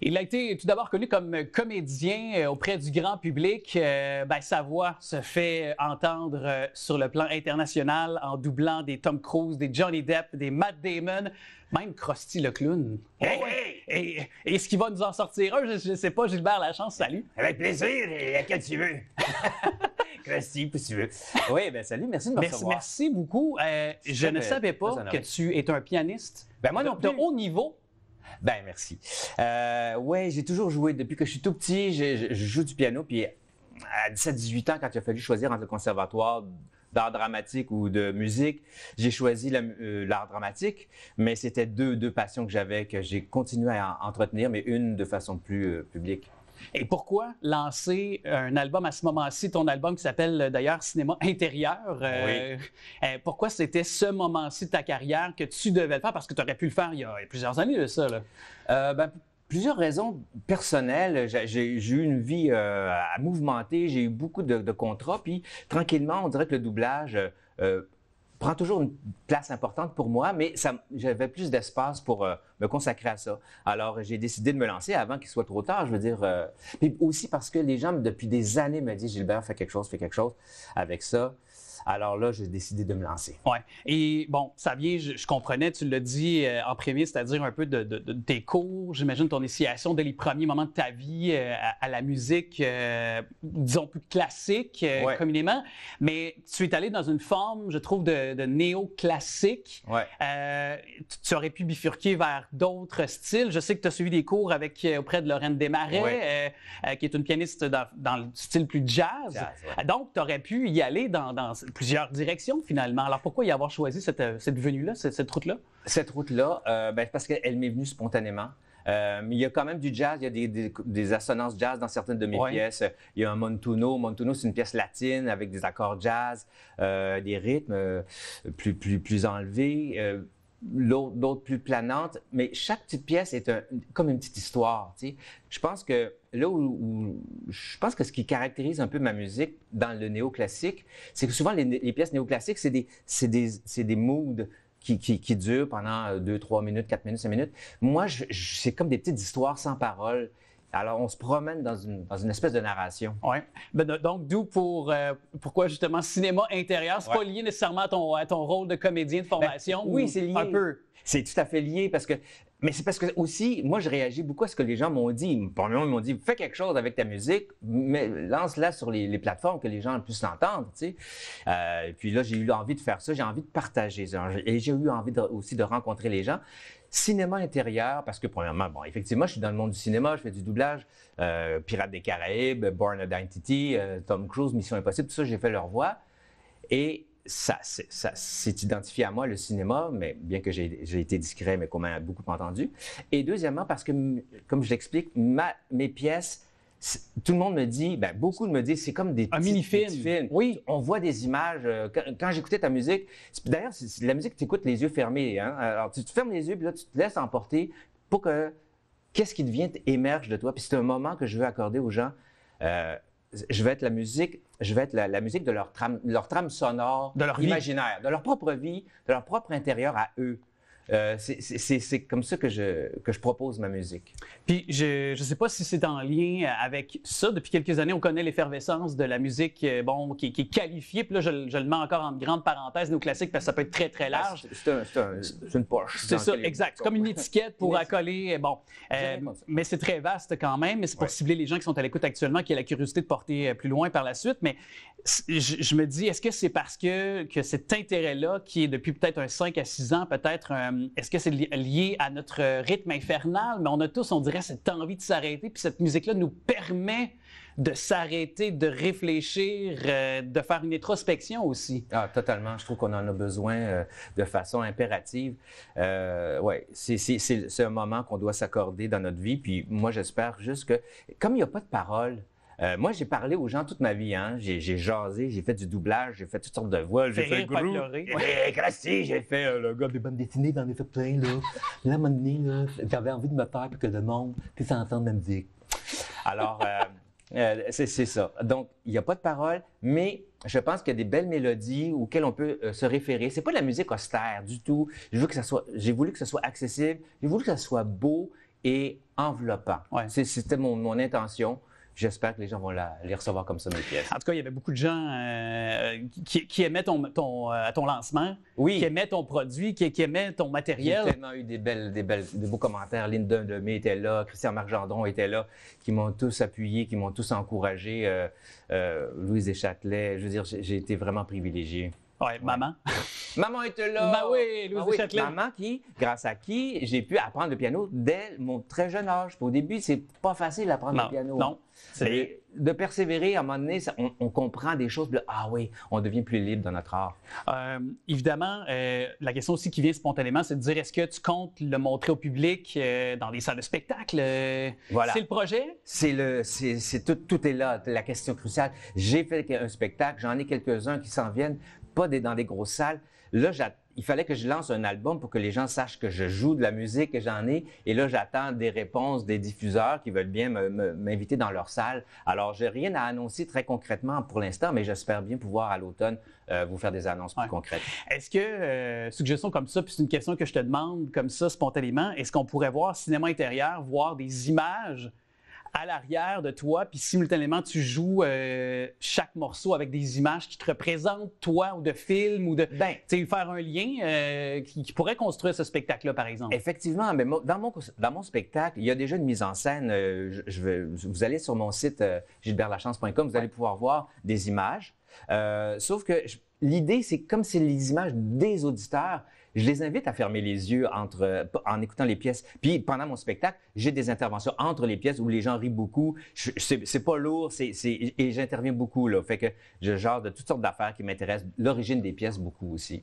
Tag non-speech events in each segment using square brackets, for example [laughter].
Il a été tout d'abord connu comme comédien euh, auprès du grand public. Euh, ben, sa voix se fait entendre euh, sur le plan international en doublant des Tom Cruise, des Johnny Depp, des Matt Damon, même Krusty le clown. Hey, Et, ce qui va nous en sortir je ne sais pas, Gilbert Lachance, salut. Avec plaisir, et à quel tu veux. Merci, [laughs] puis tu veux. Oui, ben salut, merci de me recevoir. Merci beaucoup. je ne savais pas que tu es un pianiste ben moi donc de haut niveau. Ben merci. Euh, j'ai toujours joué depuis que je suis tout petit. Je, joue du piano, puis à 17-18 ans, quand il a fallu choisir entre le conservatoire d'art dramatique ou de musique, j'ai choisi euh, l'art dramatique, mais c'était deux, passions que j'avais, que j'ai continué à entretenir, mais une de façon plus euh, publique. Et pourquoi lancer un album à ce moment-ci, ton album qui s'appelle euh, d'ailleurs Cinéma intérieur? Euh, euh, pourquoi c'était ce moment-ci de ta carrière que tu devais le faire? Parce que tu aurais pu le faire il y a, plusieurs années de ça. Ben, plusieurs raisons personnelles. J'ai eu une vie à mouvementer, j'ai eu beaucoup de, contrats, puis tranquillement, on dirait que le doublage prend toujours une place importante pour moi, mais j'avais plus d'espace pour euh, me consacrer à ça. Alors, euh, j'ai décidé de me lancer avant qu'il soit trop tard, je veux dire. Euh, puis aussi parce que les gens, depuis des années, me disent, Gilbert, fais quelque chose, fais quelque chose avec ça. Alors là, j'ai décidé de me lancer. Ouais. Et bon, ça vient, je, comprenais, tu l'as dit euh, en premier, c'est-à-dire un peu de, tes cours, j'imagine ton initiation dès les premiers moments de ta vie euh, à, la musique, euh, disons plus classique communément. Mais tu es allé dans une forme, je trouve, de, néo-classique. Tu, aurais pu bifurquer vers d'autres styles. Je sais que tu as suivi des cours avec auprès de Lorraine Desmarais, qui est une pianiste dans, le style plus jazz. jazz Donc, tu aurais pu y aller dans plusieurs directions finalement. Alors pourquoi y avoir choisi cette, euh, venue-là, cette, route-là? Cette route-là, euh, ben, parce qu'elle m'est venue spontanément. Euh, il y a quand même du jazz, il y a des, assonances jazz dans certaines de mes pièces. Il y a un montuno. Montuno, c'est une pièce latine avec des accords jazz, des rythmes plus, plus, plus enlevés d'autres plus planantes, mais chaque petite pièce est un, comme une petite histoire. Je pense que là où, je pense que ce qui caractérise un peu ma musique dans le néoclassique, c'est que souvent les, pièces néoclassiques, c'est des, des, moods. Qui, qui, qui, durent pendant deux trois minutes, quatre minutes, cinq minutes. Moi, c'est comme des petites histoires sans parole alors, on se promène dans une, espèce de narration. Oui. Ben, donc, d'où pour, euh, pourquoi justement cinéma intérieur, c'est pas lié nécessairement à ton, à ton, rôle de comédien de formation. Ben, oui, c'est lié. peu. C'est tout à fait lié parce que. Mais c'est parce que aussi, moi, je réagis beaucoup à ce que les gens m'ont dit. Premièrement, ils m'ont dit fais quelque chose avec ta musique, mais lance-la sur les, plateformes que les gens puissent l'entendre. Tu euh, puis là, j'ai eu envie de faire ça, j'ai envie de partager ça. Et j'ai eu envie aussi de rencontrer les gens. Cinéma intérieur, parce que premièrement, bon, effectivement, je suis dans le monde du cinéma, je fais du doublage, euh, Pirates des Caraïbes, Born Identity, euh, Tom Cruise, Mission Impossible, tout ça, j'ai fait leur voix. Et ça, ça s'est identifié à moi, le cinéma, mais bien que j'ai été discret, mais qu'on m'a beaucoup entendu. Et deuxièmement, parce que, comme je l'explique, mes pièces tout le monde me dit, ben, beaucoup me disent, c'est comme des, mini films. Oui. On voit des images. Euh, quand, j'écoutais ta musique, d'ailleurs, c'est, la musique, tu écoutes les yeux fermés. Hein. Alors, tu, fermes les yeux, puis là, tu te laisses emporter pour que qu'est-ce qui devient émerge de toi. Puis c'est un moment que je veux accorder aux gens. Euh, je vais être la musique, je vais être la, musique de leur trame, leur trame sonore, de leur imaginaire, de leur propre vie, de leur propre intérieur à eux. Euh, c'est comme ça que je, je propose ma musique. Puis je ne sais pas si c'est en lien euh, avec ça. Depuis quelques années, on connaît l'effervescence de la musique euh, bon, qui, est qualifiée. Puis là, je, le mets encore en grande parenthèse, nos classiques, parce que ça peut être très, très ah, large. C'est une poche. C'est ça, exact. comme une étiquette pour accoler. Bon, mais c'est très vaste quand même. Mais c'est pour cibler les gens qui sont à l'écoute actuellement, qui ont la curiosité de porter plus loin par la suite. Mais je, me dis, est-ce que c'est parce que, que cet intérêt-là, qui est depuis peut-être un 5 à 6 ans, peut-être un euh, est-ce que c'est lié à notre rythme infernal? Mais on a tous, on dirait, cette envie de s'arrêter. Puis cette musique-là nous permet de s'arrêter, de réfléchir, euh, de faire une introspection aussi. Ah, totalement. Je trouve qu'on en a besoin euh, de façon impérative. oui, c'est un moment qu'on doit s'accorder dans notre vie. Puis moi, j'espère juste que, comme il n'y a pas de parole, euh, moi, j'ai parlé aux gens toute ma vie. Hein. J'ai jasé, j'ai fait du doublage, j'ai fait toutes sortes de voix. J'ai fait Oui, eh, eh, eh, Ouais, j'ai fait euh, le gars des bandes dessinées, dans ai fait plein. Là, là à un moment donné, j'avais envie de me faire pour que le monde puisse entendre la musique. Alors, euh, [laughs] c'est ça. Donc, il n'y a pas de parole, mais je pense qu'il y a des belles mélodies auxquelles on peut se référer. C'est pas de la musique austère du tout. Je veux que ça soit, j'ai voulu que ce soit accessible, j'ai voulu que ce soit beau et enveloppant. C'était mon, intention. J'espère que les gens vont la, les recevoir comme ça, mes pièces. En tout cas, il y avait beaucoup de gens euh, qui, aimaient ton, ton, euh, lancement, qui aimaient ton produit, qui, qui aimaient ton matériel. J'ai tellement eu des, belles, des, belles, beaux commentaires. Linda Demé était là, Christian Jandron était là, qui m'ont tous appuyé, qui m'ont tous encouragé. Euh, Louise Louise Châtelet. je veux dire, j'ai été vraiment privilégié. Oui, ouais. maman. [laughs] maman était là. Bah oui, Louise bah et Maman qui, grâce à qui, j'ai pu apprendre le piano dès mon très jeune âge. Au début, c'est pas facile d'apprendre le piano. Non. Et de persévérer, à un moment donné, on, comprend des choses. ah oui, on devient plus libre dans notre art. Euh, évidemment, euh, la question aussi qui vient spontanément, c'est de dire est-ce que tu comptes le montrer au public euh, dans des salles de spectacle C'est le projet C'est le, c'est tout, tout est là. La question cruciale. J'ai fait un spectacle, j'en ai quelques-uns qui s'en viennent, pas des, dans des grosses salles. Là, j'attends il fallait que je lance un album pour que les gens sachent que je joue de la musique, que j'en ai. Et là, j'attends des réponses des diffuseurs qui veulent bien m'inviter dans leur salle. Alors, j'ai rien à annoncer très concrètement pour l'instant, mais j'espère bien pouvoir à l'automne euh, vous faire des annonces plus concrètes. Est-ce que, euh, suggestion comme ça, puis c'est une question que je te demande comme ça spontanément, est-ce qu'on pourrait voir cinéma intérieur, voir des images à l'arrière de toi, puis simultanément, tu joues euh, chaque morceau avec des images qui te représentent, toi, ou de films, ou de. Ben. tu sais, faire un lien euh, qui, pourrait construire ce spectacle-là, par exemple. Effectivement, mais dans, mon, dans mon spectacle, il y a déjà une mise en scène. Euh, vous allez sur mon site gilbertlachance.com, vous allez pouvoir voir des images. sauf que l'idée, c'est comme c'est les images des auditeurs, je les invite à fermer les yeux entre, en écoutant les pièces. Puis pendant mon spectacle, j'ai des interventions entre les pièces où les gens rient beaucoup. C'est pas lourd, et j'interviens beaucoup là. Fait que je genre de toutes sortes d'affaires qui m'intéressent, l'origine des pièces beaucoup aussi.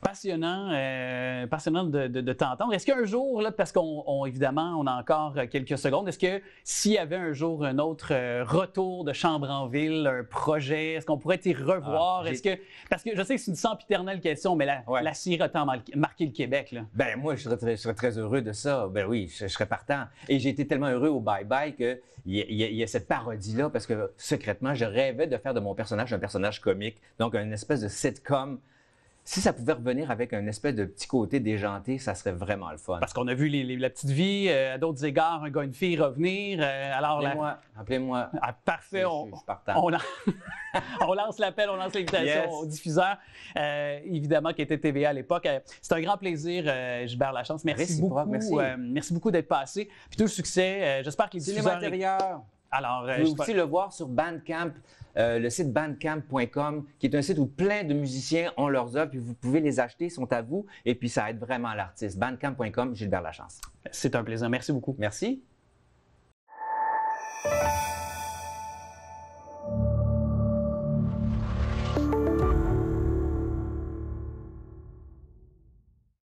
Passionnant, euh, passionnant de, t'entendre. Est-ce qu'un jour parce qu'on évidemment on a encore quelques secondes, est-ce que s'il y avait un jour un autre euh, retour de Chambre en ville, un projet, est-ce qu'on pourrait t'y ah, revoir Est-ce que parce que je sais que c'est une sempiternelle question, mais la, la Syrie a tant marqué le Québec. Là. Ben moi, je serais, très, heureux de ça. Ben oui, je, serais partant. Et j'ai été tellement heureux au Bye Bye qu'il il y, a cette parodie-là, parce que secrètement, je rêvais de faire de mon personnage un personnage comique, donc une espèce de sitcom si ça pouvait revenir avec un espèce de petit côté déjanté, ça serait vraiment le fun. Parce qu'on a vu la petite vie, euh, à d'autres égards, un gars, une fille revenir. Euh, alors Appelez-moi. moi ah, parfait. on, [laughs] on, lance l'appel, on lance l'invitation au diffuseur, euh, évidemment, qui était TVA à l'époque. C'est un grand plaisir, Gilbert Lachance. Merci, merci beaucoup. merci. beaucoup d'être passé. Puis tout le succès. J'espère que les diffuseurs. Euh, vous pouvez aussi le voir sur Bandcamp, euh, le site bandcamp.com, qui est un site où plein de musiciens ont leurs œuvres, puis vous pouvez les acheter, ils sont à vous, et puis ça aide vraiment l'artiste. Bandcamp.com, Gilbert Lachance. C'est un plaisir. Merci beaucoup. Merci.